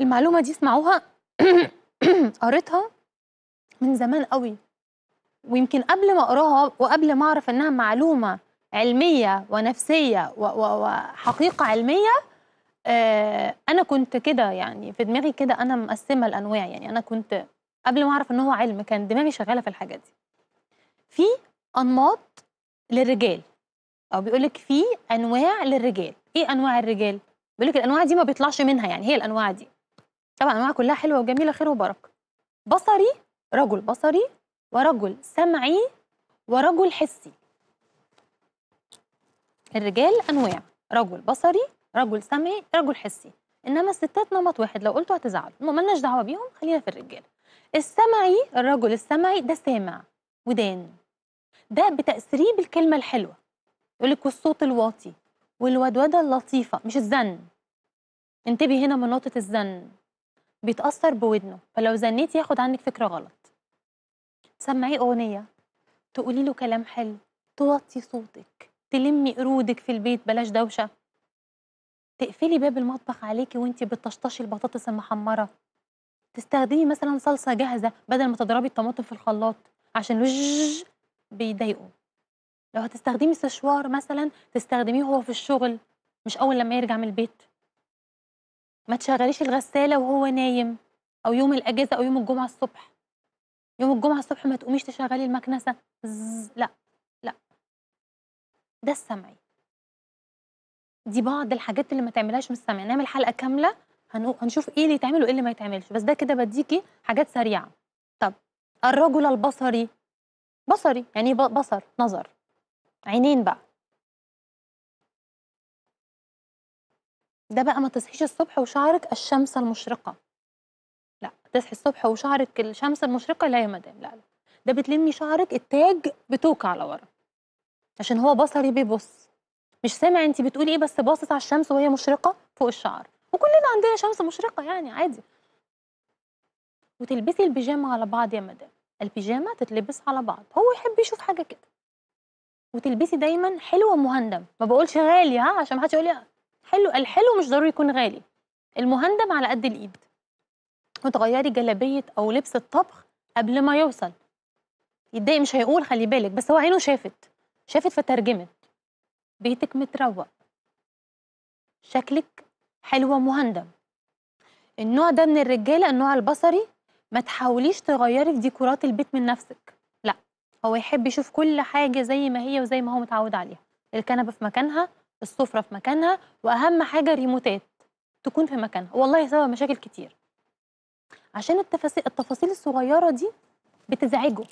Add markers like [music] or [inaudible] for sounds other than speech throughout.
المعلومه دي اسمعوها [clears throat] قريتها من زمان قوي ويمكن قبل ما اقراها وقبل ما اعرف انها معلومه علميه ونفسيه وحقيقه علميه آه، انا كنت كده يعني في دماغي كده انا مقسمه الانواع يعني انا كنت قبل ما اعرف ان هو علم كان دماغي شغاله في الحاجات دي في انماط للرجال او بيقول لك في انواع للرجال ايه انواع الرجال بيقول لك الانواع دي ما بيطلعش منها يعني هي الانواع دي طبعا انواع كلها حلوه وجميله خير وبركه بصري رجل بصري ورجل سمعي ورجل حسي الرجال انواع رجل بصري رجل سمعي رجل حسي انما الستات نمط واحد لو قلتوا هتزعلوا ما لناش دعوه بيهم خلينا في الرجال السمعي الرجل السمعي ده سامع ودان ده بتأثريه بالكلمة الحلوة يقول لك والصوت الواطي والودودة اللطيفة مش الزن انتبهي هنا من نقطة الزن بيتأثر بودنه فلو زنيتي ياخد عنك فكرة غلط سمعي أغنية تقولي له كلام حلو توطي صوتك تلمي قرودك في البيت بلاش دوشة تقفلي باب المطبخ عليكي وانتي بتطشطشي البطاطس المحمرة تستخدمي مثلا صلصة جاهزة بدل ما تضربي الطماطم في الخلاط عشان وجج بيضايقه لو هتستخدمي سشوار مثلا تستخدميه وهو في الشغل مش أول لما يرجع من البيت ما تشغليش الغسالة وهو نايم أو يوم الأجازة أو يوم الجمعة الصبح يوم الجمعة الصبح ما تقوميش تشغلي المكنسة لا لا ده السمعي دي بعض الحاجات اللي ما تعملهاش من السمع نعمل حلقة كاملة هنشوف ايه اللي يتعمل وايه اللي ما يتعملش بس ده كده بديكي حاجات سريعة طب الرجل البصري بصري يعني بصر نظر عينين بقى ده بقى ما تصحيش الصبح وشعرِك الشمس المشرقة. لأ، تصحي الصبح وشعرِك الشمس المشرقة، لا يا مدام لأ، لأ، ده بتلمّي شعرِك التاج بتوك على ورا، عشان هو بصري بيبُص، مش سامع أنتِ بتقولي إيه بس باصص على الشمس وهي مشرقة فوق الشعر، وكلنا عندنا شمس مشرقة يعني عادي. وتلبسي البيجامة على بعض يا مدام، البيجامة تتلبس على بعض، هو يحب يشوف حاجة كده. وتلبسي دايمًا حلوه مُهندم، ما بقولش غالي ها عشان ما حدش يقول لي الحلو الحلو مش ضروري يكون غالي المهندم على قد الايد وتغيري جلابيه او لبس الطبخ قبل ما يوصل يتضايق مش هيقول خلي بالك بس هو عينه شافت شافت فترجمت بيتك متروق شكلك حلوه مهندم النوع ده من الرجاله النوع البصري ما تحاوليش تغيري في ديكورات البيت من نفسك لا هو يحب يشوف كل حاجه زي ما هي وزي ما هو متعود عليها الكنبه في مكانها السفره في مكانها واهم حاجه ريموتات تكون في مكانها والله سبب مشاكل كتير عشان التفاصيل التفاصيل الصغيره دي بتزعجه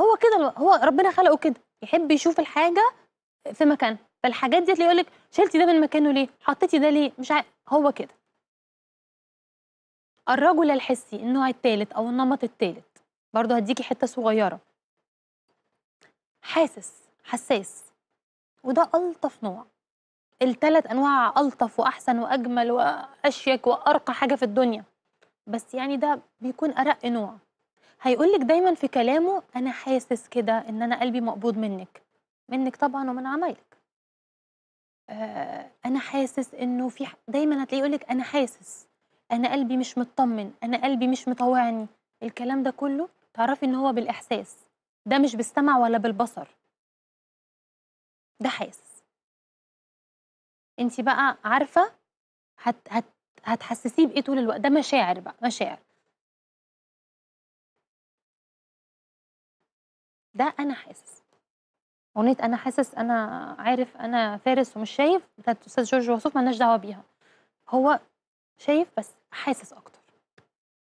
هو كده هو ربنا خلقه كده يحب يشوف الحاجه في مكانها فالحاجات دي يقول لك شلتي ده من مكانه ليه حطيتي ده ليه مش عارف هو كده الرجل الحسي النوع الثالث او النمط الثالث برضه هديكي حته صغيره حاسس حساس وده ألطف نوع التلات أنواع ألطف وأحسن وأجمل وأشيك وأرقى حاجة في الدنيا بس يعني ده بيكون أرق نوع هيقول لك دايما في كلامه أنا حاسس كده إن أنا قلبي مقبوض منك منك طبعا ومن عمايلك آه، أنا حاسس إنه في دايما هتلاقيه يقول لك أنا حاسس أنا قلبي مش مطمن أنا قلبي مش مطوعني الكلام ده كله تعرفي إن هو بالإحساس ده مش بالسمع ولا بالبصر ده حاسس انت بقى عارفه هت هت هتحسسيه بايه طول الوقت ده مشاعر بقى مشاعر ده انا حاسس اغنيه انا حاسس انا عارف انا فارس ومش شايف بتاعت استاذ جورج وسوف مالناش دعوه بيها هو شايف بس حاسس اكتر